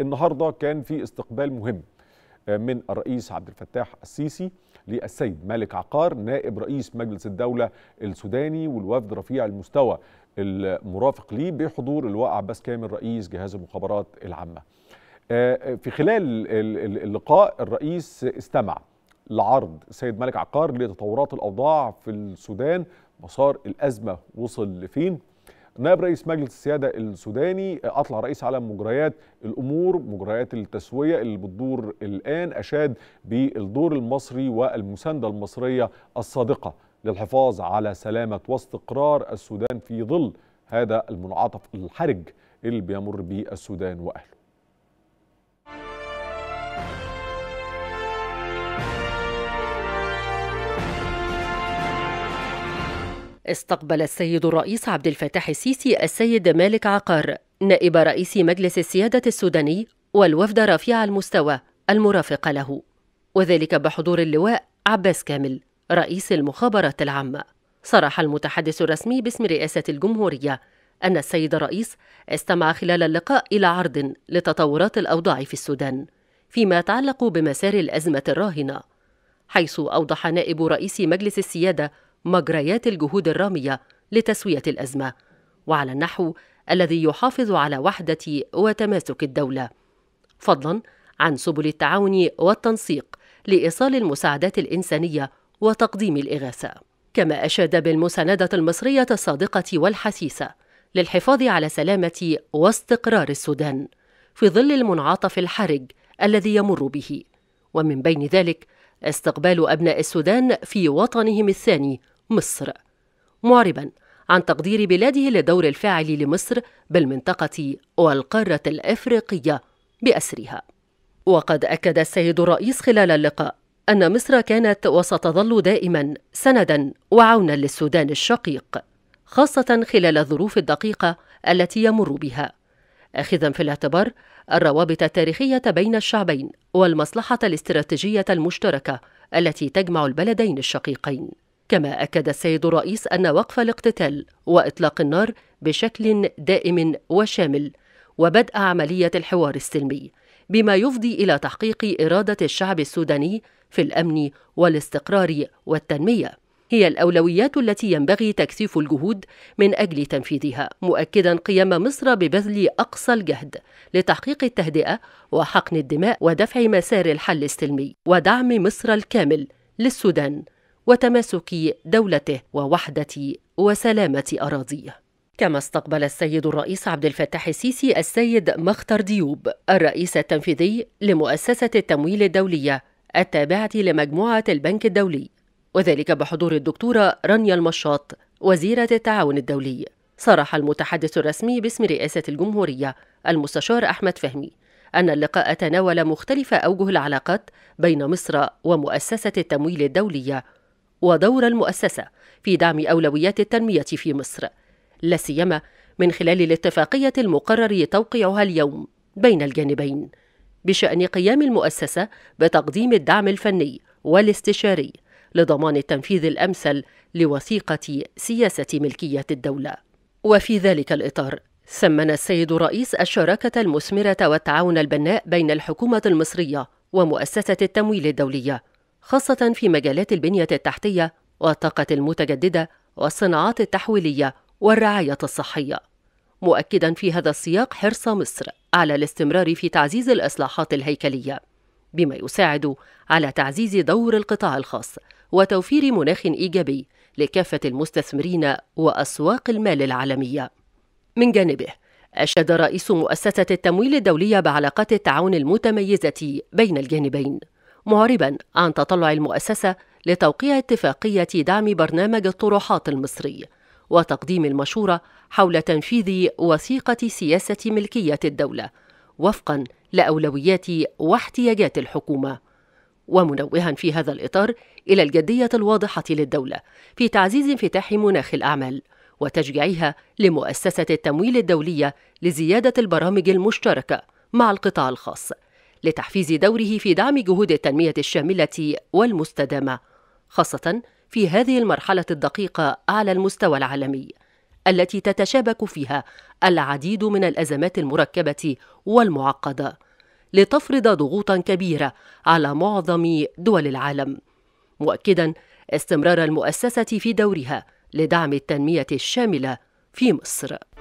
النهارده كان في استقبال مهم آه، من الرئيس عبد الفتاح السيسي للسيد مالك عقار نائب رئيس مجلس الدولة السوداني والوفد رفيع المستوى المرافق ليه بحضور اللواء عباس كامل رئيس جهاز المخابرات العامة آه، آه، في خلال اللقاء الرئيس استمع لعرض السيد مالك عقار لتطورات الأوضاع في السودان مسار الأزمة وصل لفين نائب رئيس مجلس السيادة السوداني أطلع رئيس على مجريات الأمور مجريات التسوية اللي بتدور الآن أشاد بالدور المصري والمساندة المصرية الصادقة للحفاظ على سلامة واستقرار السودان في ظل هذا المنعطف الحرج اللي بيمر به السودان وأهله استقبل السيد الرئيس عبد الفتاح السيسي السيد مالك عقار نائب رئيس مجلس السيادة السوداني والوفد رفيع المستوى المرافق له وذلك بحضور اللواء عباس كامل رئيس المخابرات العامة صرح المتحدث الرسمي باسم رئاسة الجمهورية أن السيد الرئيس استمع خلال اللقاء إلى عرض لتطورات الأوضاع في السودان فيما يتعلق بمسار الأزمة الراهنة حيث أوضح نائب رئيس مجلس السيادة مجريات الجهود الرامية لتسوية الأزمة وعلى النحو الذي يحافظ على وحدة وتماسك الدولة فضلا عن سبل التعاون والتنسيق لإيصال المساعدات الإنسانية وتقديم الإغاثة كما أشاد بالمساندة المصرية الصادقة والحثيثة للحفاظ على سلامة واستقرار السودان في ظل المنعطف الحرج الذي يمر به ومن بين ذلك استقبال أبناء السودان في وطنهم الثاني مصر معربا عن تقدير بلاده للدور الفاعل لمصر بالمنطقة والقارة الإفريقية بأسرها وقد أكد السيد الرئيس خلال اللقاء أن مصر كانت وستظل دائما سندا وعونا للسودان الشقيق خاصة خلال الظروف الدقيقة التي يمر بها آخذا في الاعتبار الروابط التاريخية بين الشعبين والمصلحة الاستراتيجية المشتركة التي تجمع البلدين الشقيقين كما أكد السيد الرئيس أن وقف الاقتتال وإطلاق النار بشكل دائم وشامل وبدء عملية الحوار السلمي بما يفضي إلى تحقيق إرادة الشعب السوداني في الأمن والاستقرار والتنمية هي الأولويات التي ينبغي تكثيف الجهود من أجل تنفيذها مؤكدا قيام مصر ببذل أقصى الجهد لتحقيق التهدئة وحقن الدماء ودفع مسار الحل السلمي ودعم مصر الكامل للسودان وتماسك دولته ووحدة وسلامة أراضيه كما استقبل السيد الرئيس عبد الفتاح السيسي السيد مختار ديوب الرئيس التنفيذي لمؤسسة التمويل الدولية التابعة لمجموعة البنك الدولي وذلك بحضور الدكتورة رانيا المشاط وزيرة التعاون الدولي صرح المتحدث الرسمي باسم رئاسة الجمهورية المستشار أحمد فهمي أن اللقاء تناول مختلف أوجه العلاقات بين مصر ومؤسسة التمويل الدولية ودور المؤسسة في دعم أولويات التنمية في مصر لا سيما من خلال الاتفاقية المقرر توقيعها اليوم بين الجانبين بشأن قيام المؤسسة بتقديم الدعم الفني والاستشاري لضمان التنفيذ الأمثل لوثيقة سياسة ملكية الدولة. وفي ذلك الإطار ثمن السيد رئيس الشراكة المثمرة والتعاون البناء بين الحكومة المصرية ومؤسسة التمويل الدولية خاصة في مجالات البنية التحتية والطاقة المتجددة والصناعات التحويلية والرعاية الصحية مؤكدا في هذا السياق حرص مصر على الاستمرار في تعزيز الإصلاحات الهيكلية بما يساعد على تعزيز دور القطاع الخاص وتوفير مناخ إيجابي لكافة المستثمرين وأسواق المال العالمية من جانبه أشاد رئيس مؤسسة التمويل الدولية بعلاقات التعاون المتميزة بين الجانبين معربا عن تطلع المؤسسة لتوقيع اتفاقية دعم برنامج الطروحات المصري وتقديم المشورة حول تنفيذ وثيقة سياسة ملكية الدولة وفقا لأولويات واحتياجات الحكومة ومنوها في هذا الإطار إلى الجدية الواضحة للدولة في تعزيز انفتاح مناخ الأعمال وتشجيعها لمؤسسة التمويل الدولية لزيادة البرامج المشتركة مع القطاع الخاص لتحفيز دوره في دعم جهود التنمية الشاملة والمستدامة، خاصة في هذه المرحلة الدقيقة على المستوى العالمي، التي تتشابك فيها العديد من الأزمات المركبة والمعقدة، لتفرض ضغوطا كبيرة على معظم دول العالم، مؤكدا استمرار المؤسسة في دورها لدعم التنمية الشاملة في مصر.